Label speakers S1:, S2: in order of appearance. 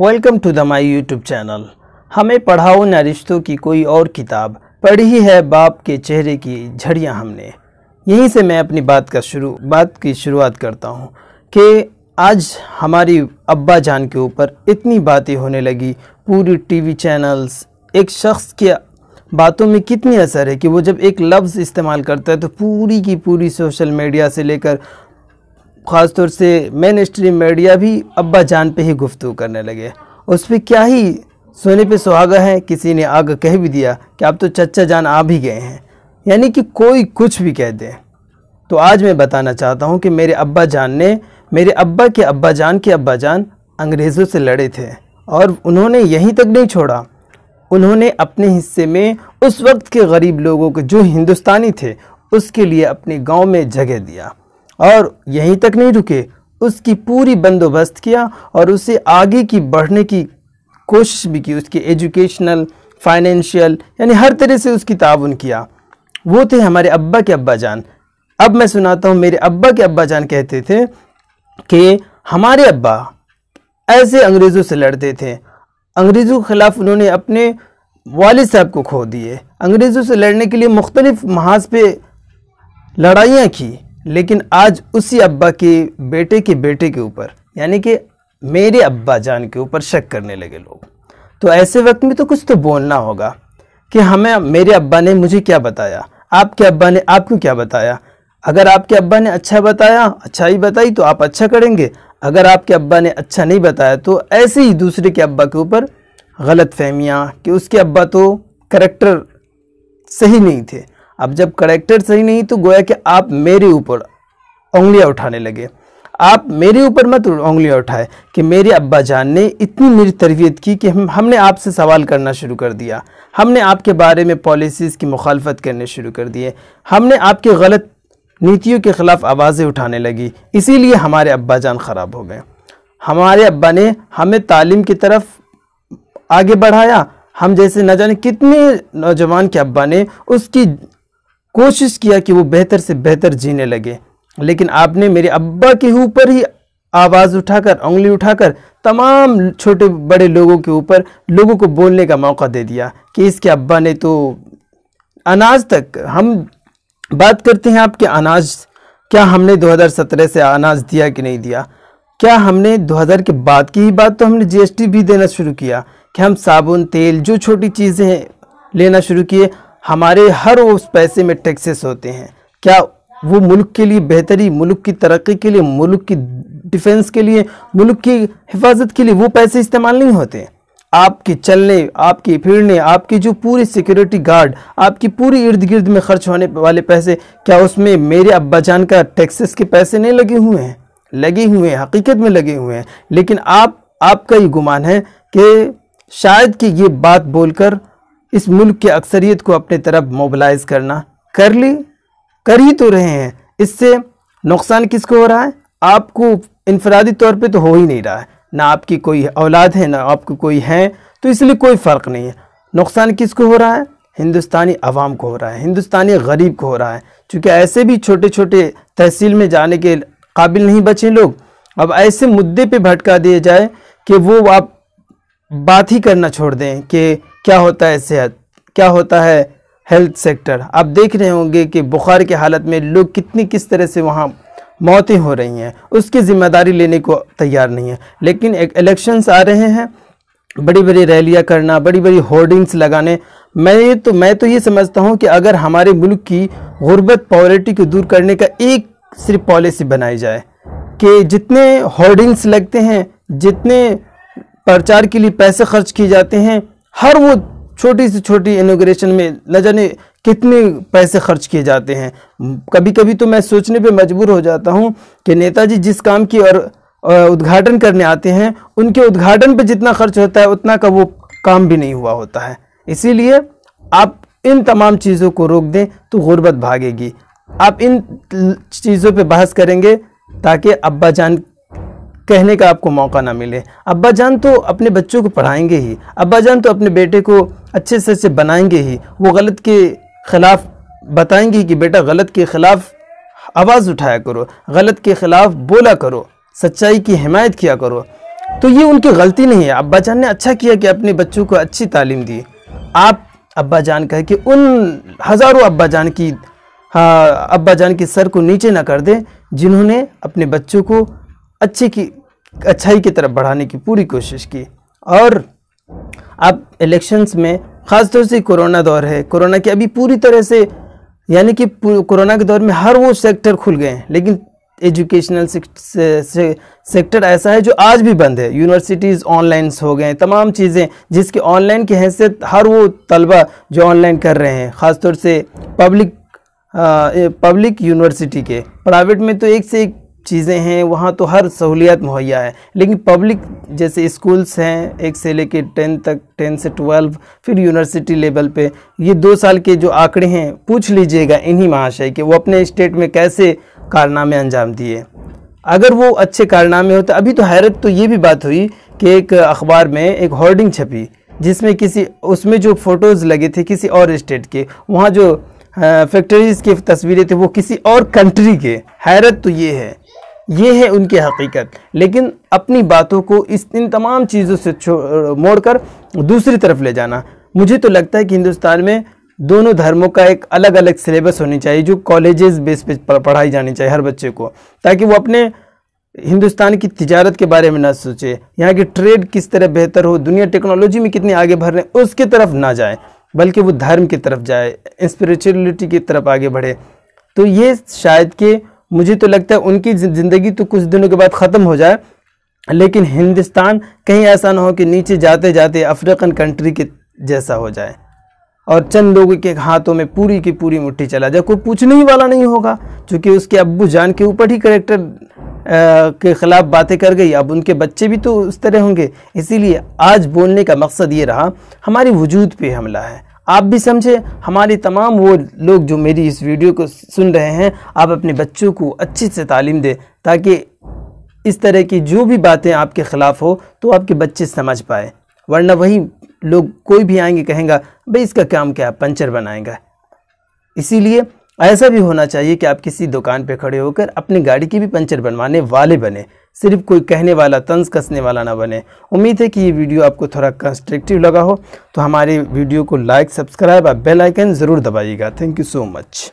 S1: welcome to the my YouTube channel हमें पढ़ाओ न रिश्तों की कोई और किताब पढ़ी है बाप के चेहरे की झड़ियाँ हमने यहीं से मैं अपनी बात का शुरू बात की शुरुआत करता हूँ कि आज हमारी अब्बा जान के ऊपर इतनी बातें होने लगी पूरी टीवी चैनल्स एक शख्स के बातों में कितनी असर है कि वो जब एक लफ्ज़ इस्तेमाल करता है तो पूरी की पूरी सोशल मीडिया से लेकर ख़ासतौर से मेन स्ट्रीम मीडिया भी अब्बा जान पे ही गुफ्तु करने लगे उस पर क्या ही सोने पे सुहागा है किसी ने आग कह भी दिया कि आप तो चचा जान आ भी गए हैं यानी कि कोई कुछ भी कह दे तो आज मैं बताना चाहता हूँ कि मेरे अब्बा जान ने मेरे अब्बा के अब्बा जान के अब्बा जान अंग्रेज़ों से लड़े थे और उन्होंने यहीं तक नहीं छोड़ा उन्होंने अपने हिस्से में उस वक्त के गरीब लोगों को जो हिंदुस्तानी थे उसके लिए अपने गांव में जगह दिया और यहीं तक नहीं रुके उसकी पूरी बंदोबस्त किया और उसे आगे की बढ़ने की कोशिश भी की उसके एजुकेशनल फाइनेंशियल यानी हर तरह से उसकी ताउन किया वो थे हमारे अब्बा के अब्बा जान अब मैं सुनाता हूँ मेरे अब्बा के अब्बा जान कहते थे कि हमारे अब्बा ऐसे अंग्रेज़ों से लड़ते थे अंग्रेज़ों के ख़िलाफ़ उन्होंने अपने वाल साहब को खो दिए अंग्रेज़ों से लड़ने के लिए मुख्तलिफ़ महाज पे लड़ाइयाँ की लेकिन आज उसी अब्बा के बेटे के बेटे के ऊपर यानी कि मेरे अब्बा जान के ऊपर शक करने लगे लोग तो ऐसे वक्त में तो कुछ तो बोलना होगा कि हमें मेरे अब्बा ने मुझे क्या बताया आपके अब्बा ने आपको क्या बताया अगर आपके अब्बा ने अच्छा बताया अच्छा ही बताई तो आप अच्छा करेंगे अगर आपके अब्बा ने अच्छा नहीं बताया तो ऐसे ही दूसरे के अब्बा के ऊपर गलत फहमियाँ कि उसके अब्बा तो करेक्टर सही नहीं थे अब जब करेक्टर सही नहीं तो गोया कि आप मेरे ऊपर उंगलियाँ उठाने लगे आप मेरे ऊपर मत उंगलियाँ उठाए कि मेरे अब्बा जान ने इतनी मेरी तरबियत की कि हम हमने आपसे सवाल करना शुरू कर दिया हमने आपके बारे में पॉलिसीज़ की मुखालफत करने शुरू कर दिए हमने आपके गलत नीतियों के ख़िलाफ़ आवाज़ें उठाने लगी इसीलिए हमारे अब्बा जान ख़राब हो गए हमारे अब्बा ने हमें तालीम की तरफ आगे बढ़ाया हम जैसे न जाने कितने नौजवान के अब्बा ने उसकी कोशिश किया कि वो बेहतर से बेहतर जीने लगे लेकिन आपने मेरे अब्बा के ऊपर ही आवाज़ उठाकर उंगली उठाकर तमाम छोटे बड़े लोगों के ऊपर लोगों को बोलने का मौका दे दिया कि इसके अब्बा ने तो अनाज तक हम बात करते हैं आपके अनाज क्या हमने 2017 से अनाज दिया कि नहीं दिया क्या हमने 2000 के बाद की ही बात तो हमने जीएसटी भी देना शुरू किया कि हम साबुन तेल जो छोटी चीज़ें लेना शुरू किए हमारे हर उस पैसे में टैक्सेस होते हैं क्या वो मुल्क के लिए बेहतरी मुल्क की तरक्की के लिए मुल्क की डिफेंस के लिए मुल्क की हिफाजत के लिए वो पैसे इस्तेमाल नहीं होते आपके चलने आपके फिरने आपके जो पूरी सिक्योरिटी गार्ड आपकी पूरी इर्द गिर्द में खर्च होने वाले पैसे क्या उसमें मेरे अब्बा जान का टैक्सेस के पैसे नहीं लगे हुए हैं लगे हुए हैं हकीकत में लगे हुए हैं लेकिन आप आपका ये गुमान है कि शायद कि ये बात बोलकर इस मुल्क की अक्सरियत को अपने तरफ मोबलाइज करना कर ली कर ही तो रहे हैं इससे नुकसान किसको हो रहा है आपको इनफरादी तौर पे तो हो ही नहीं रहा है ना आपकी कोई औलाद है ना आपको कोई है तो इसलिए कोई फ़र्क नहीं है नुकसान किसको हो रहा है हिंदुस्तानी आवाम को हो रहा है हिंदुस्तानी गरीब को हो रहा है क्योंकि ऐसे भी छोटे छोटे तहसील में जाने के काबिल नहीं बचे लोग अब ऐसे मुद्दे पे भटका दिए जाए कि वो आप बात ही करना छोड़ दें कि क्या होता है सेहत क्या होता है हेल्थ सेक्टर आप देख रहे होंगे कि बुखार की हालत में लोग कितनी किस तरह से वहाँ मौतें हो रही हैं उसकी ज़िम्मेदारी लेने को तैयार नहीं है लेकिन एक इलेक्शंस आ रहे हैं बड़ी बड़ी रैलियाँ करना बड़ी बड़ी होर्डिंग्स लगाने मैं ये तो मैं तो ये समझता हूँ कि अगर हमारे मुल्क की गुर्बत पॉवर्टी को दूर करने का एक सिर्फ पॉलिसी बनाई जाए कि जितने होर्डिंग्स लगते हैं जितने प्रचार के लिए पैसे खर्च किए जाते हैं हर वो छोटी से छोटी इनोग्रेशन में न जाने कितने पैसे खर्च किए जाते हैं कभी कभी तो मैं सोचने पे मजबूर हो जाता हूँ कि नेताजी जिस काम की और उद्घाटन करने आते हैं उनके उद्घाटन पे जितना खर्च होता है उतना का वो काम भी नहीं हुआ होता है इसीलिए आप इन तमाम चीज़ों को रोक दें तो गुर्बत भागेगी आप इन चीज़ों पे बहस करेंगे ताकि अब्बा जान कहने का आपको मौका ना मिले अब्बा जान तो अपने बच्चों को पढ़ाएंगे ही अब्बा जान तो अपने बेटे को अच्छे से अच्छे बनाएंगे ही वो गलत के ख़िलाफ़ बताएंगे कि बेटा गलत के ख़िलाफ़ आवाज़ उठाया करो गलत के ख़िलाफ़ बोला करो सच्चाई की हिमायत किया करो तो ये उनकी गलती नहीं है अब्बा जान ने अच्छा किया कि अपने बच्चों को अच्छी तालीम दी आप अब्बा जान कह के उन हज़ारों अब्बा जान की हाँ अब्बा जान के सर को नीचे ना कर दें जिन्होंने अपने बच्चों को अच्छी की अच्छाई की तरफ बढ़ाने की पूरी कोशिश की और अब इलेक्शंस में ख़ासतौर से कोरोना दौर है कोरोना के अभी पूरी तरह से यानी कि कोरोना के दौर में हर वो सेक्टर खुल गए हैं लेकिन एजुकेशनल सेक्टर ऐसा है जो आज भी बंद है यूनिवर्सिटीज़ ऑनलाइन हो गए हैं तमाम चीज़ें जिसके ऑनलाइन की हैसियत हर वो तलबा जो ऑनलाइन कर रहे हैं ख़ासतौर से पब्लिक आ, पब्लिक यूनिवर्सिटी के प्राइवेट में तो एक से एक चीज़ें हैं वहाँ तो हर सहूलियत मुहैया है लेकिन पब्लिक जैसे स्कूल्स हैं एक से लेके टेन तक टेन से ट्वेल्व फिर यूनिवर्सिटी लेवल पे ये दो साल के जो आंकड़े हैं पूछ लीजिएगा इन्हीं महाशय के वो अपने स्टेट में कैसे कारनामे अंजाम दिए अगर वो अच्छे कारनामे होते अभी तो हैरत तो ये भी बात हुई कि एक अखबार में एक होर्डिंग छपी जिसमें किसी उसमें जो फ़ोटोज़ लगे थे किसी और स्टेट के वहाँ जो फैक्ट्रीज़ की तस्वीरें थी वो किसी और कंट्री के हैरत तो ये है ये है उनकी हकीकत लेकिन अपनी बातों को इस इन तमाम चीज़ों से मोड़ कर दूसरी तरफ ले जाना मुझे तो लगता है कि हिंदुस्तान में दोनों धर्मों का एक अलग अलग सिलेबस होनी चाहिए जो कॉलेजेस बेस पे पढ़ाई जानी चाहिए हर बच्चे को ताकि वो अपने हिंदुस्तान की तजारत के बारे में ना सोचे यहाँ की ट्रेड किस तरह बेहतर हो दुनिया टेक्नोलॉजी में कितने आगे बढ़ रहे हैं उसकी तरफ ना जाए बल्कि वो धर्म की तरफ जाए इस्परिचुअलिटी की तरफ आगे बढ़े तो ये शायद के मुझे तो लगता है उनकी ज़िंदगी तो कुछ दिनों के बाद ख़त्म हो जाए लेकिन हिंदुस्तान कहीं ऐसा ना हो कि नीचे जाते जाते अफ्रीकन कंट्री के जैसा हो जाए और चंद लोगों के हाथों में पूरी की पूरी मुट्ठी चला जाए कोई पूछने ही वाला नहीं होगा क्योंकि उसके अब्बू जान के ऊपर ही करेक्टर के ख़िलाफ़ बातें कर गई अब उनके बच्चे भी तो उस तरह होंगे इसीलिए आज बोलने का मकसद ये रहा हमारी वजूद पे हमला है आप भी समझे हमारे तमाम वो लोग जो मेरी इस वीडियो को सुन रहे हैं आप अपने बच्चों को अच्छी से तालीम दें ताकि इस तरह की जो भी बातें आपके ख़िलाफ़ हो तो आपके बच्चे समझ पाए वरना वही लोग कोई भी आएंगे कहेंगे भाई इसका काम क्या पंचर बनाएगा इसीलिए ऐसा भी होना चाहिए कि आप किसी दुकान पर खड़े होकर अपनी गाड़ी की भी पंचर बनवाने वाले बने सिर्फ कोई कहने वाला तंज कसने वाला ना बने उम्मीद है कि ये वीडियो आपको थोड़ा कंस्ट्रक्टिव लगा हो तो हमारे वीडियो को लाइक सब्सक्राइब और बेल आइकन ज़रूर दबाइएगा थैंक यू सो मच